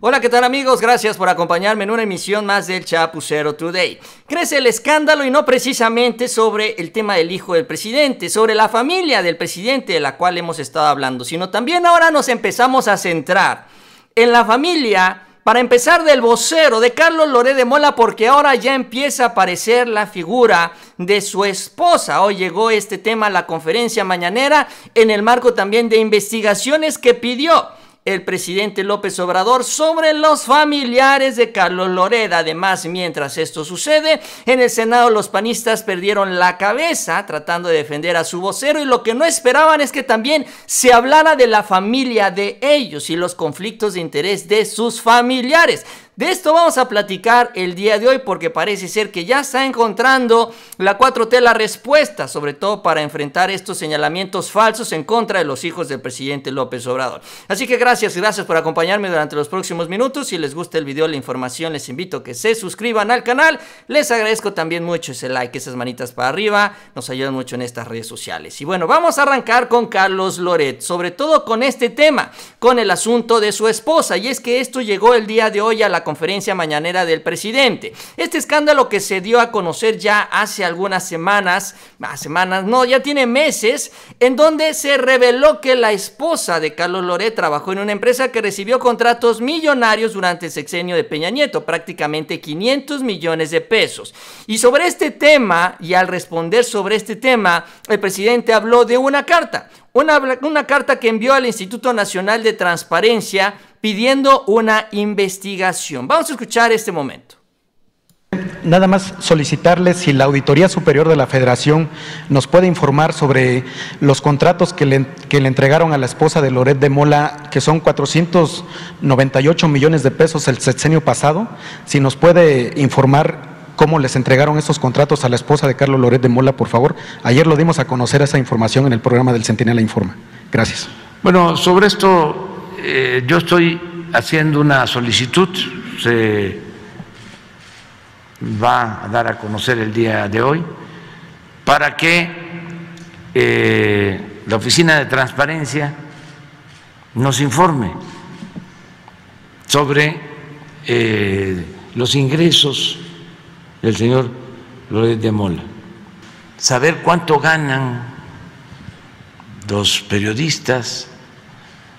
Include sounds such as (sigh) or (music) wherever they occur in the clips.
Hola, ¿qué tal amigos? Gracias por acompañarme en una emisión más del Chapucero Today. Crece el escándalo y no precisamente sobre el tema del hijo del presidente, sobre la familia del presidente de la cual hemos estado hablando, sino también ahora nos empezamos a centrar en la familia para empezar del vocero de Carlos Loré de Mola, porque ahora ya empieza a aparecer la figura de su esposa. Hoy llegó este tema a la conferencia mañanera en el marco también de investigaciones que pidió el presidente López Obrador sobre los familiares de Carlos Loreda. Además, mientras esto sucede, en el Senado los panistas perdieron la cabeza tratando de defender a su vocero y lo que no esperaban es que también se hablara de la familia de ellos y los conflictos de interés de sus familiares. De esto vamos a platicar el día de hoy porque parece ser que ya está encontrando la 4T la respuesta, sobre todo para enfrentar estos señalamientos falsos en contra de los hijos del presidente López Obrador. Así que gracias, gracias por acompañarme durante los próximos minutos. Si les gusta el video, la información, les invito a que se suscriban al canal. Les agradezco también mucho ese like, esas manitas para arriba, nos ayudan mucho en estas redes sociales. Y bueno, vamos a arrancar con Carlos Loret, sobre todo con este tema, con el asunto de su esposa. Y es que esto llegó el día de hoy a la conferencia mañanera del presidente. Este escándalo que se dio a conocer ya hace algunas semanas, ah, semanas, no, ya tiene meses, en donde se reveló que la esposa de Carlos Loret trabajó en una empresa que recibió contratos millonarios durante el sexenio de Peña Nieto, prácticamente 500 millones de pesos. Y sobre este tema, y al responder sobre este tema, el presidente habló de una carta, una, una carta que envió al Instituto Nacional de Transparencia pidiendo una investigación. Vamos a escuchar este momento. Nada más solicitarles si la Auditoría Superior de la Federación nos puede informar sobre los contratos que le, que le entregaron a la esposa de Loret de Mola, que son 498 millones de pesos el sexenio pasado, si nos puede informar cómo les entregaron esos contratos a la esposa de Carlos Loret de Mola, por favor. Ayer lo dimos a conocer esa información en el programa del Centinela Informa. Gracias. Bueno, sobre esto eh, yo estoy haciendo una solicitud, se va a dar a conocer el día de hoy, para que eh, la Oficina de Transparencia nos informe sobre eh, los ingresos del señor López de Mola, saber cuánto ganan los periodistas,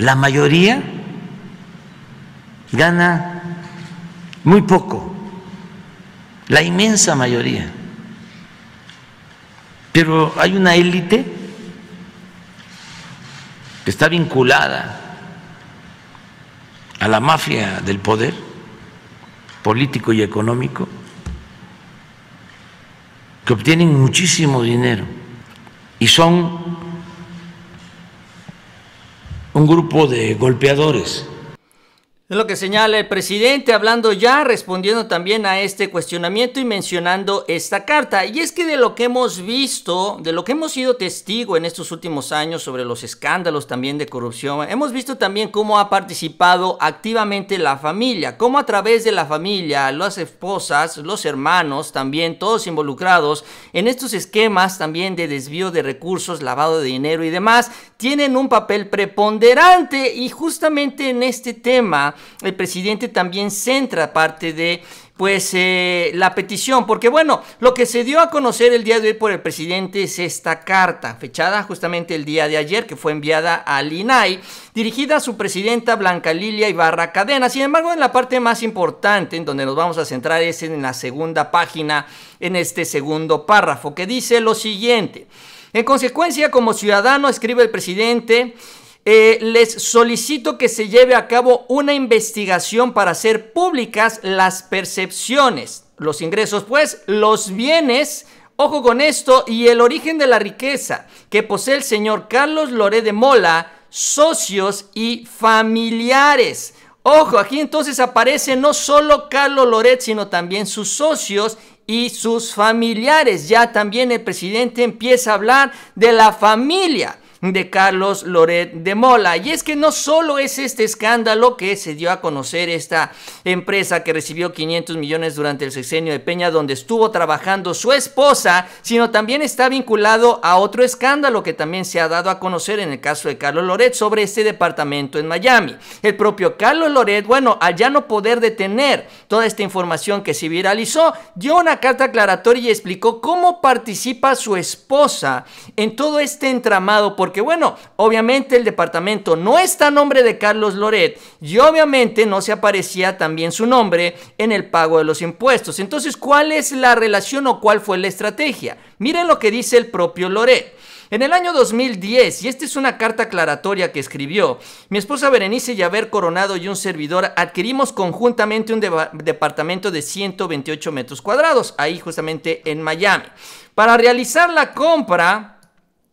la mayoría gana muy poco, la inmensa mayoría. Pero hay una élite que está vinculada a la mafia del poder político y económico, que obtienen muchísimo dinero y son un grupo de golpeadores es lo que señala el presidente, hablando ya, respondiendo también a este cuestionamiento y mencionando esta carta. Y es que de lo que hemos visto, de lo que hemos sido testigo en estos últimos años sobre los escándalos también de corrupción, hemos visto también cómo ha participado activamente la familia, cómo a través de la familia, las esposas, los hermanos, también todos involucrados en estos esquemas también de desvío de recursos, lavado de dinero y demás, tienen un papel preponderante y justamente en este tema el presidente también centra parte de pues eh, la petición, porque bueno, lo que se dio a conocer el día de hoy por el presidente es esta carta, fechada justamente el día de ayer, que fue enviada al INAI, dirigida a su presidenta Blanca Lilia Ibarra Cadena. Sin embargo, en la parte más importante, en donde nos vamos a centrar, es en la segunda página, en este segundo párrafo, que dice lo siguiente. En consecuencia, como ciudadano, escribe el presidente, eh, les solicito que se lleve a cabo una investigación para hacer públicas las percepciones, los ingresos, pues, los bienes, ojo con esto, y el origen de la riqueza que posee el señor Carlos Loret de Mola, socios y familiares. Ojo, aquí entonces aparece no solo Carlos Loret, sino también sus socios y sus familiares. Ya también el presidente empieza a hablar de la familia de Carlos Loret de Mola. Y es que no solo es este escándalo que se dio a conocer esta empresa que recibió 500 millones durante el sexenio de Peña donde estuvo trabajando su esposa, sino también está vinculado a otro escándalo que también se ha dado a conocer en el caso de Carlos Loret sobre este departamento en Miami. El propio Carlos Loret, bueno, al ya no poder detener toda esta información que se viralizó, dio una carta aclaratoria y explicó cómo participa su esposa en todo este entramado porque bueno, obviamente el departamento no está a nombre de Carlos Loret y obviamente no se aparecía también su nombre en el pago de los impuestos. Entonces, ¿cuál es la relación o cuál fue la estrategia? Miren lo que dice el propio Loret. En el año 2010, y esta es una carta aclaratoria que escribió, mi esposa Berenice Yaver Coronado y un servidor adquirimos conjuntamente un departamento de 128 metros cuadrados, ahí justamente en Miami. Para realizar la compra,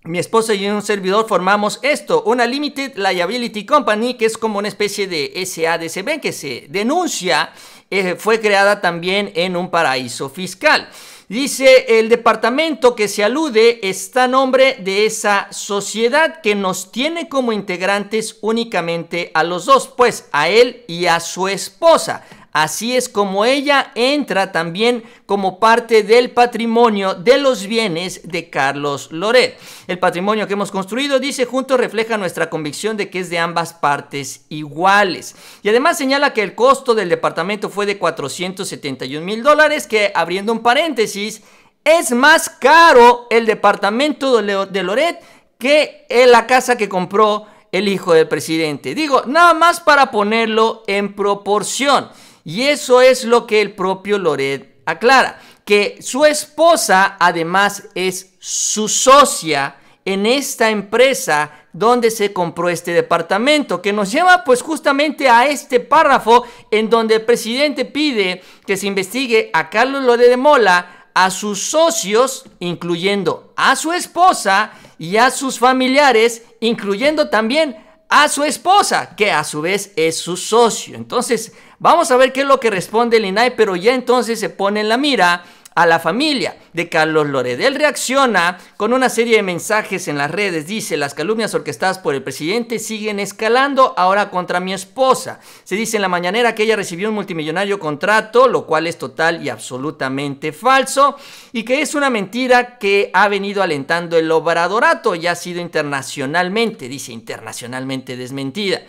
mi esposa y un servidor formamos esto, una Limited Liability Company, que es como una especie de SADCB que se denuncia, eh, fue creada también en un paraíso fiscal. Dice, el departamento que se alude está a nombre de esa sociedad que nos tiene como integrantes únicamente a los dos, pues a él y a su esposa. Así es como ella entra también como parte del patrimonio de los bienes de Carlos Loret. El patrimonio que hemos construido, dice, juntos refleja nuestra convicción de que es de ambas partes iguales. Y además señala que el costo del departamento fue de 471 mil dólares, que abriendo un paréntesis, es más caro el departamento de Loret que eh, la casa que compró el hijo del presidente. Digo, nada más para ponerlo en proporción. Y eso es lo que el propio Loret aclara, que su esposa además es su socia en esta empresa donde se compró este departamento, que nos lleva pues justamente a este párrafo en donde el presidente pide que se investigue a Carlos Loret de Mola, a sus socios, incluyendo a su esposa y a sus familiares, incluyendo también a su esposa, que a su vez es su socio. Entonces, Vamos a ver qué es lo que responde el INAI, pero ya entonces se pone en la mira a la familia de Carlos Loredel reacciona con una serie de mensajes en las redes. Dice, las calumnias orquestadas por el presidente siguen escalando ahora contra mi esposa. Se dice en la mañanera que ella recibió un multimillonario contrato, lo cual es total y absolutamente falso, y que es una mentira que ha venido alentando el obradorato y ha sido internacionalmente, dice internacionalmente desmentida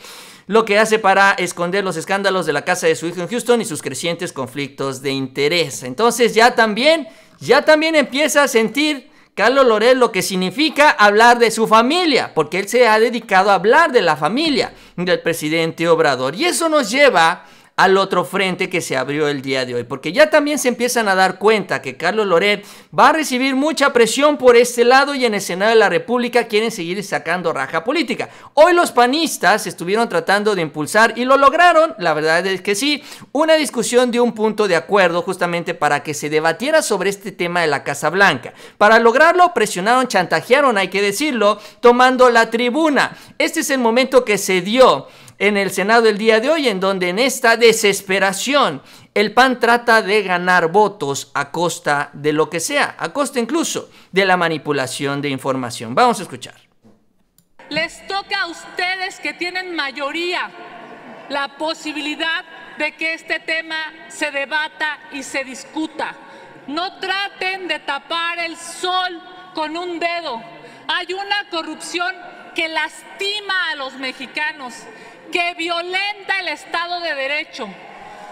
lo que hace para esconder los escándalos de la casa de su hijo en Houston y sus crecientes conflictos de interés. Entonces ya también, ya también empieza a sentir Carlos Loret lo que significa hablar de su familia, porque él se ha dedicado a hablar de la familia del presidente Obrador. Y eso nos lleva al otro frente que se abrió el día de hoy. Porque ya también se empiezan a dar cuenta que Carlos Loret va a recibir mucha presión por este lado y en el Senado de la República quieren seguir sacando raja política. Hoy los panistas estuvieron tratando de impulsar y lo lograron, la verdad es que sí, una discusión de un punto de acuerdo justamente para que se debatiera sobre este tema de la Casa Blanca. Para lograrlo presionaron, chantajearon, hay que decirlo, tomando la tribuna. Este es el momento que se dio en el Senado el día de hoy, en donde en esta desesperación el PAN trata de ganar votos a costa de lo que sea, a costa incluso de la manipulación de información. Vamos a escuchar. Les toca a ustedes que tienen mayoría la posibilidad de que este tema se debata y se discuta. No traten de tapar el sol con un dedo. Hay una corrupción que lastima a los mexicanos que violenta el Estado de Derecho.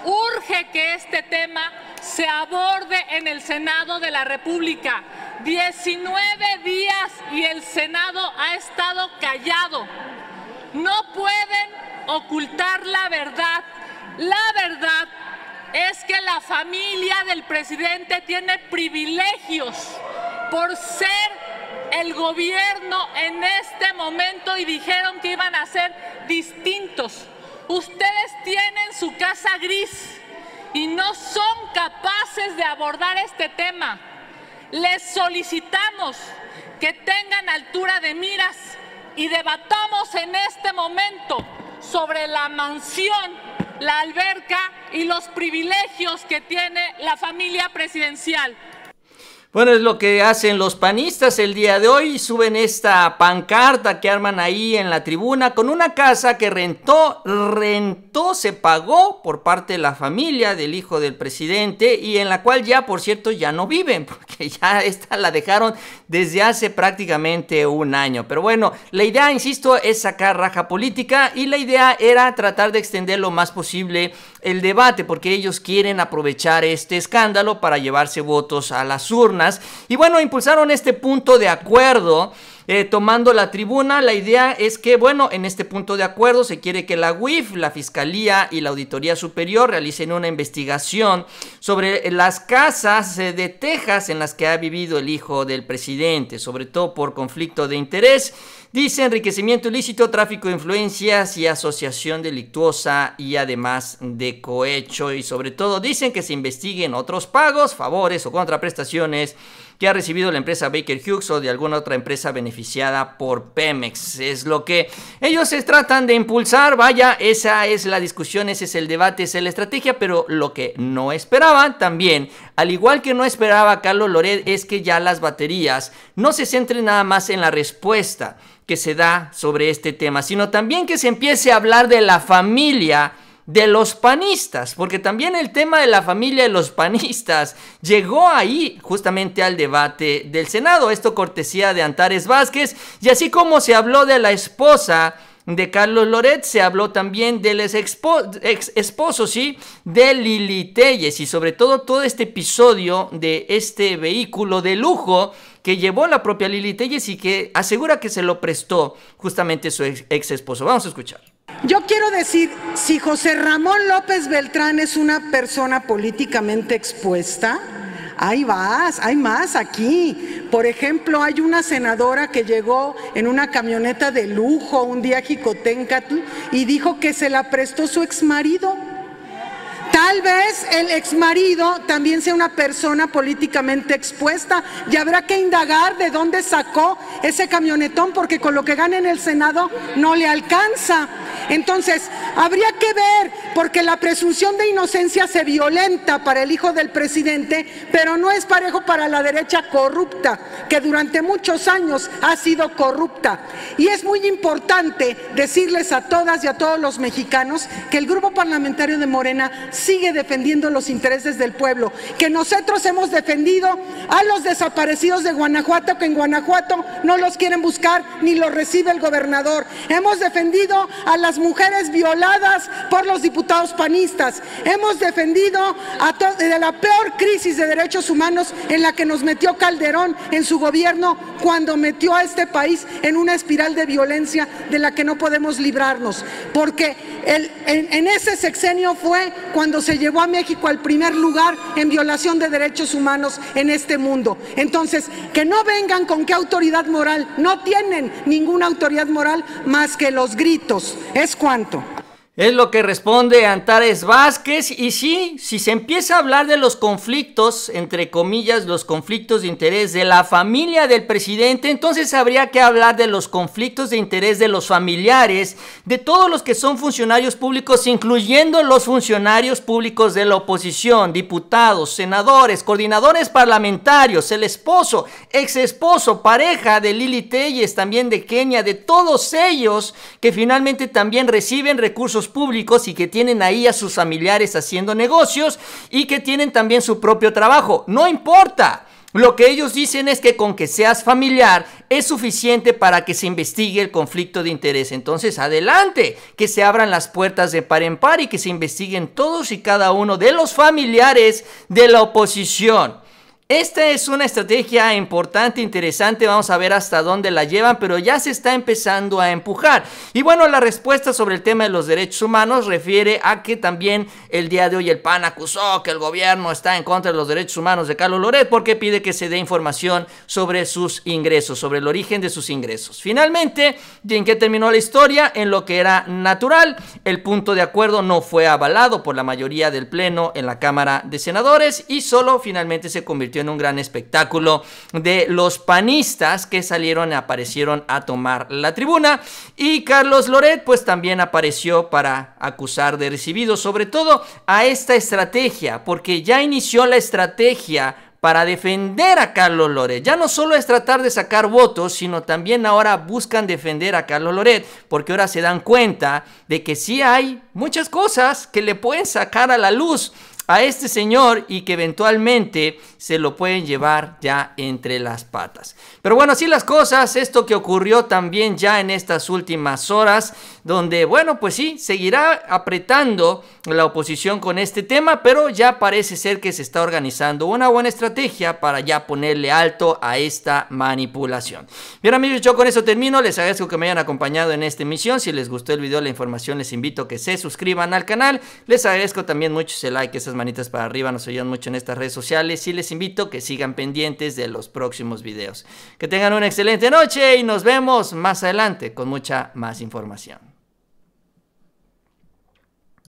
Urge que este tema se aborde en el Senado de la República. 19 días y el Senado ha estado callado. No pueden ocultar la verdad. La verdad es que la familia del presidente tiene privilegios por ser el gobierno en este momento y dijeron que iban a ser distintos. Ustedes tienen su casa gris y no son capaces de abordar este tema. Les solicitamos que tengan altura de miras y debatamos en este momento sobre la mansión, la alberca y los privilegios que tiene la familia presidencial. Bueno, es lo que hacen los panistas el día de hoy. Suben esta pancarta que arman ahí en la tribuna con una casa que rentó, rentó, se pagó por parte de la familia del hijo del presidente y en la cual ya, por cierto, ya no viven, (laughs) porque ya esta la dejaron desde hace prácticamente un año. Pero bueno, la idea, insisto, es sacar raja política y la idea era tratar de extender lo más posible el debate porque ellos quieren aprovechar este escándalo para llevarse votos a las urnas. Y bueno, impulsaron este punto de acuerdo eh, tomando la tribuna. La idea es que, bueno, en este punto de acuerdo se quiere que la UIF, la Fiscalía y la Auditoría Superior realicen una investigación sobre las casas eh, de Texas en las que ha vivido el hijo del presidente, sobre todo por conflicto de interés. Dice enriquecimiento ilícito, tráfico de influencias y asociación delictuosa y además de cohecho. Y sobre todo dicen que se investiguen otros pagos, favores o contraprestaciones que ha recibido la empresa Baker Hughes o de alguna otra empresa beneficiada por Pemex. Es lo que ellos se tratan de impulsar, vaya, esa es la discusión, ese es el debate, esa es la estrategia, pero lo que no esperaban también, al igual que no esperaba Carlos Loret, es que ya las baterías no se centren nada más en la respuesta que se da sobre este tema, sino también que se empiece a hablar de la familia de los panistas, porque también el tema de la familia de los panistas (laughs) llegó ahí justamente al debate del Senado, esto cortesía de Antares Vázquez, y así como se habló de la esposa de Carlos Loret, se habló también del ex, esposo, sí, de Lili Telles, y sobre todo todo este episodio de este vehículo de lujo que llevó la propia Lili Telles y que asegura que se lo prestó justamente su ex esposo. Vamos a escuchar. Yo quiero decir, si José Ramón López Beltrán es una persona políticamente expuesta, hay más, hay más aquí. Por ejemplo, hay una senadora que llegó en una camioneta de lujo un día a Jicotencatl y dijo que se la prestó su exmarido. Tal vez el exmarido también sea una persona políticamente expuesta y habrá que indagar de dónde sacó ese camionetón porque con lo que gana en el Senado no le alcanza. Entonces, habría que ver, porque la presunción de inocencia se violenta para el hijo del presidente, pero no es parejo para la derecha corrupta, que durante muchos años ha sido corrupta. Y es muy importante decirles a todas y a todos los mexicanos que el Grupo Parlamentario de Morena sigue defendiendo los intereses del pueblo, que nosotros hemos defendido a los desaparecidos de Guanajuato, que en Guanajuato no los quieren buscar ni los recibe el gobernador. Hemos defendido a las mujeres violadas por los diputados panistas. Hemos defendido a de la peor crisis de derechos humanos en la que nos metió Calderón en su gobierno cuando metió a este país en una espiral de violencia de la que no podemos librarnos, porque en, en ese sexenio fue cuando se llevó a México al primer lugar en violación de derechos humanos en este mundo. Entonces, que no vengan con qué autoridad moral, no tienen ninguna autoridad moral más que los gritos, es cuanto. Es lo que responde Antares Vázquez. Y sí, si se empieza a hablar de los conflictos, entre comillas, los conflictos de interés de la familia del presidente, entonces habría que hablar de los conflictos de interés de los familiares, de todos los que son funcionarios públicos, incluyendo los funcionarios públicos de la oposición, diputados, senadores, coordinadores parlamentarios, el esposo, ex esposo, pareja de Lili Telles, también de Kenia, de todos ellos que finalmente también reciben recursos públicos y que tienen ahí a sus familiares haciendo negocios y que tienen también su propio trabajo. No importa. Lo que ellos dicen es que con que seas familiar es suficiente para que se investigue el conflicto de interés. Entonces, adelante, que se abran las puertas de par en par y que se investiguen todos y cada uno de los familiares de la oposición. Esta es una estrategia importante, interesante, vamos a ver hasta dónde la llevan, pero ya se está empezando a empujar. Y bueno, la respuesta sobre el tema de los derechos humanos refiere a que también el día de hoy el PAN acusó que el gobierno está en contra de los derechos humanos de Carlos Loret porque pide que se dé información sobre sus ingresos, sobre el origen de sus ingresos. Finalmente, ¿y en qué terminó la historia? En lo que era natural, el punto de acuerdo no fue avalado por la mayoría del Pleno en la Cámara de Senadores y solo finalmente se convirtió en un gran espectáculo de los panistas que salieron y aparecieron a tomar la tribuna. Y Carlos Loret pues también apareció para acusar de recibido, sobre todo a esta estrategia, porque ya inició la estrategia para defender a Carlos Loret. Ya no solo es tratar de sacar votos, sino también ahora buscan defender a Carlos Loret, porque ahora se dan cuenta de que sí hay muchas cosas que le pueden sacar a la luz a este señor y que eventualmente se lo pueden llevar ya entre las patas. Pero bueno, así las cosas, esto que ocurrió también ya en estas últimas horas, donde bueno, pues sí, seguirá apretando la oposición con este tema, pero ya parece ser que se está organizando una buena estrategia para ya ponerle alto a esta manipulación. Bien amigos, yo con eso termino, les agradezco que me hayan acompañado en esta emisión, si les gustó el video, la información, les invito a que se suscriban al canal, les agradezco también mucho ese like, esas manitas para arriba, nos ayudan mucho en estas redes sociales y les invito que sigan pendientes de los próximos videos. Que tengan una excelente noche y nos vemos más adelante con mucha más información.